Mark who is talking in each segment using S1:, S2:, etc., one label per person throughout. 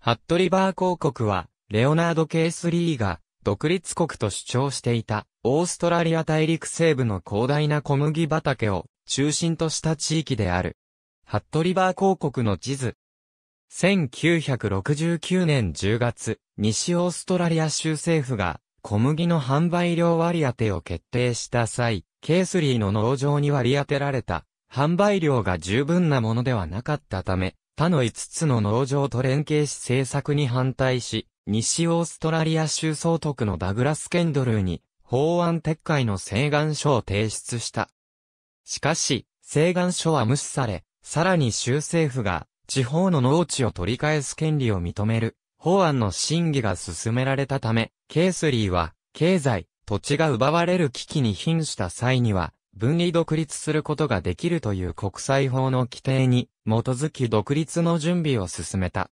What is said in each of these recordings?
S1: ハットリバー公国は、レオナード・ケースリーが、独立国と主張していた、オーストラリア大陸西部の広大な小麦畑を、中心とした地域である。ハットリバー公国の地図。1969年10月、西オーストラリア州政府が、小麦の販売量割り当てを決定した際、ケースリーの農場に割り当てられた、販売量が十分なものではなかったため、他の5つの農場と連携し政策に反対し、西オーストラリア州総督のダグラス・ケンドルーに法案撤回の請願書を提出した。しかし、請願書は無視され、さらに州政府が地方の農地を取り返す権利を認める法案の審議が進められたため、ケースリーは経済、土地が奪われる危機に瀕した際には、分離独立することができるという国際法の規定に基づき独立の準備を進めた。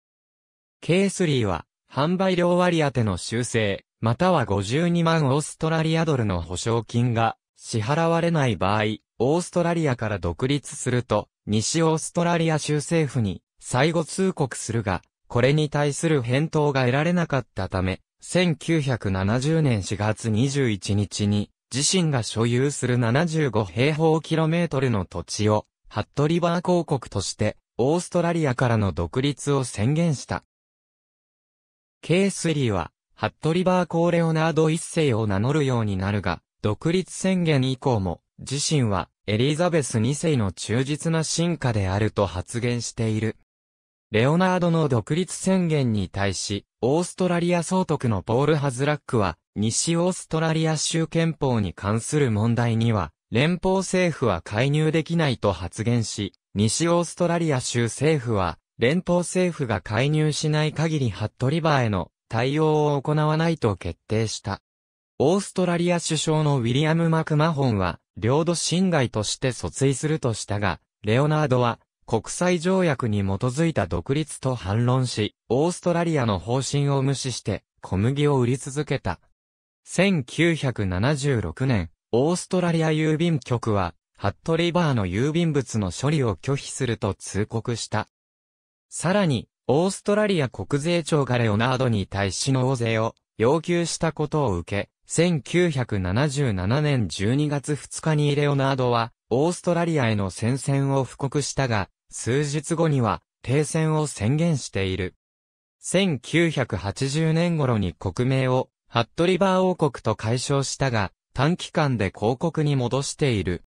S1: K3 は、販売量割当の修正、または52万オーストラリアドルの保証金が支払われない場合、オーストラリアから独立すると、西オーストラリア州政府に最後通告するが、これに対する返答が得られなかったため、1970年4月21日に、自身が所有する75平方キロメートルの土地を、服部バー公国として、オーストラリアからの独立を宣言した。ケースリーは、服部バー公レオナード一世を名乗るようになるが、独立宣言以降も、自身はエリザベス2世の忠実な進化であると発言している。レオナードの独立宣言に対し、オーストラリア総督のポール・ハズラックは、西オーストラリア州憲法に関する問題には、連邦政府は介入できないと発言し、西オーストラリア州政府は、連邦政府が介入しない限りハットリバーへの対応を行わないと決定した。オーストラリア首相のウィリアム・マクマホンは、領土侵害として訴追するとしたが、レオナードは、国際条約に基づいた独立と反論し、オーストラリアの方針を無視して、小麦を売り続けた。1976年、オーストラリア郵便局は、ハットリバーの郵便物の処理を拒否すると通告した。さらに、オーストラリア国税庁がレオナードに対し納税を要求したことを受け、1977年12月2日にレオナードは、オーストラリアへの宣戦を布告したが、数日後には、停戦を宣言している。1980年頃に国名を、ハットリバー王国と解消したが、短期間で広告に戻している。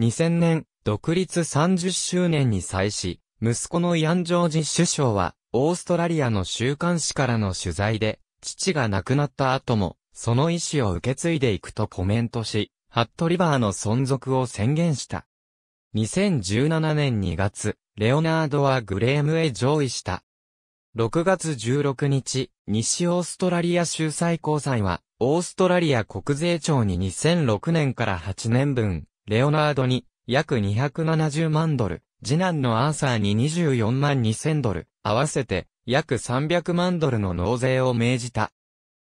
S1: 2000年、独立30周年に際し、息子のヤン・ジョージ首相は、オーストラリアの週刊誌からの取材で、父が亡くなった後も、その意思を受け継いでいくとコメントし、ハットリバーの存続を宣言した。2017年2月、レオナードはグレームへ上位した。6月16日、西オーストラリア州最高裁は、オーストラリア国税庁に2006年から8年分、レオナードに約270万ドル、次男のアーサーに24万2000ドル、合わせて約300万ドルの納税を命じた。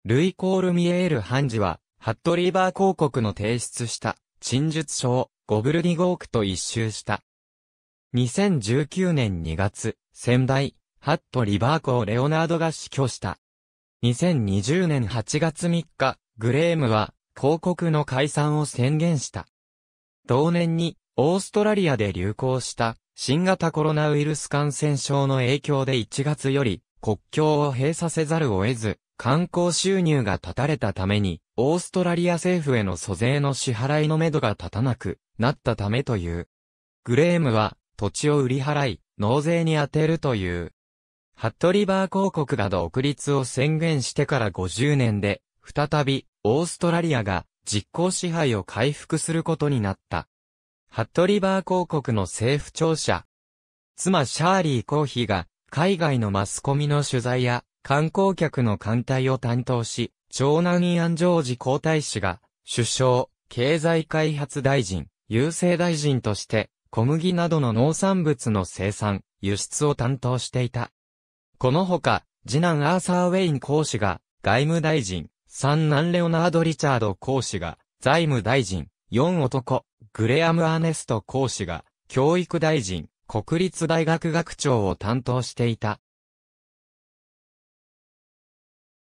S1: ルイ・コール・ミエール判事は、ハットリーバー広告の提出した、陳述書をゴブルディゴークと一周した。2019年2月、仙台、ハットリバー校レオナードが死去した。2020年8月3日、グレームは、広告の解散を宣言した。同年に、オーストラリアで流行した、新型コロナウイルス感染症の影響で1月より、国境を閉鎖せざるを得ず、観光収入が断たれたために、オーストラリア政府への租税の支払いのめどが立たなくなったためという。グレームは、土地を売り払い、納税に充てるというハットリバー公国が独立を宣言してから50年で、再び、オーストラリアが実効支配を回復することになった。ハットリバー公国の政府庁舎。妻シャーリー・コーヒが、海外のマスコミの取材や、観光客の艦隊を担当し、長男イアン・ジョージ皇太子が、首相、経済開発大臣、郵政大臣として、小麦などの農産物の生産、輸出を担当していた。このほか、次男アーサー・ウェイン公使が外務大臣、三男レオナード・リチャード公使が財務大臣、四男、グレアム・アーネスト公使が教育大臣、国立大学学長を担当していた。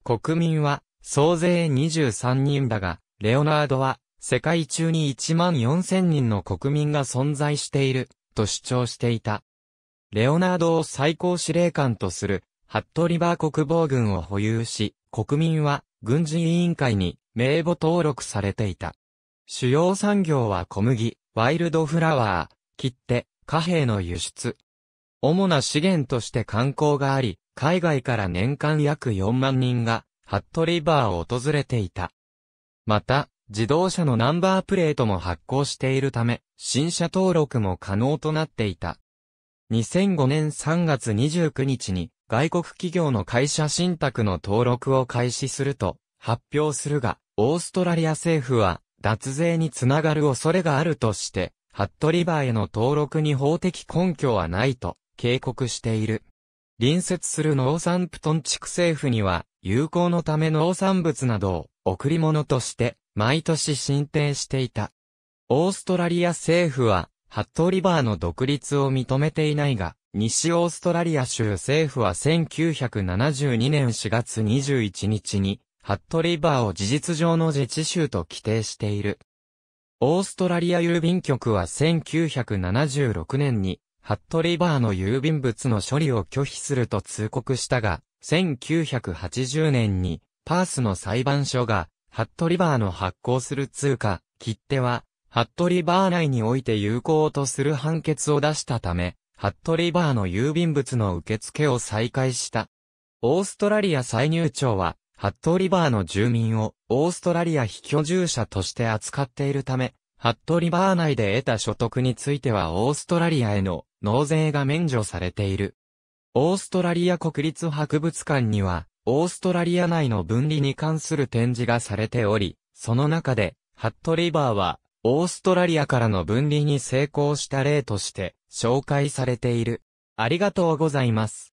S1: 国民は総勢23人だが、レオナードは世界中に1万4000人の国民が存在していると主張していた。レオナードを最高司令官とする、服部バー国防軍を保有し、国民は軍事委員会に名簿登録されていた。主要産業は小麦、ワイルドフラワー、切手、貨幣の輸出。主な資源として観光があり、海外から年間約4万人が、服部バーを訪れていた。また、自動車のナンバープレートも発行しているため、新車登録も可能となっていた。2005年3月29日に外国企業の会社信託の登録を開始すると発表するが、オーストラリア政府は脱税につながる恐れがあるとして、ハットリバーへの登録に法的根拠はないと警告している。隣接する農産プトン地区政府には、友好のため農産物などを贈り物として、毎年進展していた。オーストラリア政府は、ハットリバーの独立を認めていないが、西オーストラリア州政府は1972年4月21日に、ハットリバーを事実上の自治州と規定している。オーストラリア郵便局は1976年に、ハットリバーの郵便物の処理を拒否すると通告したが、1980年に、パースの裁判所が、ハットリバーの発行する通貨、切手は、ハットリバー内において有効とする判決を出したため、ハットリバーの郵便物の受付を再開した。オーストラリア歳入庁は、ハットリバーの住民をオーストラリア非居住者として扱っているため、ハットリバー内で得た所得についてはオーストラリアへの納税が免除されている。オーストラリア国立博物館には、オーストラリア内の分離に関する展示がされており、その中で、ハットリバーは、オーストラリアからの分離に成功した例として紹介されている。ありがとうございます。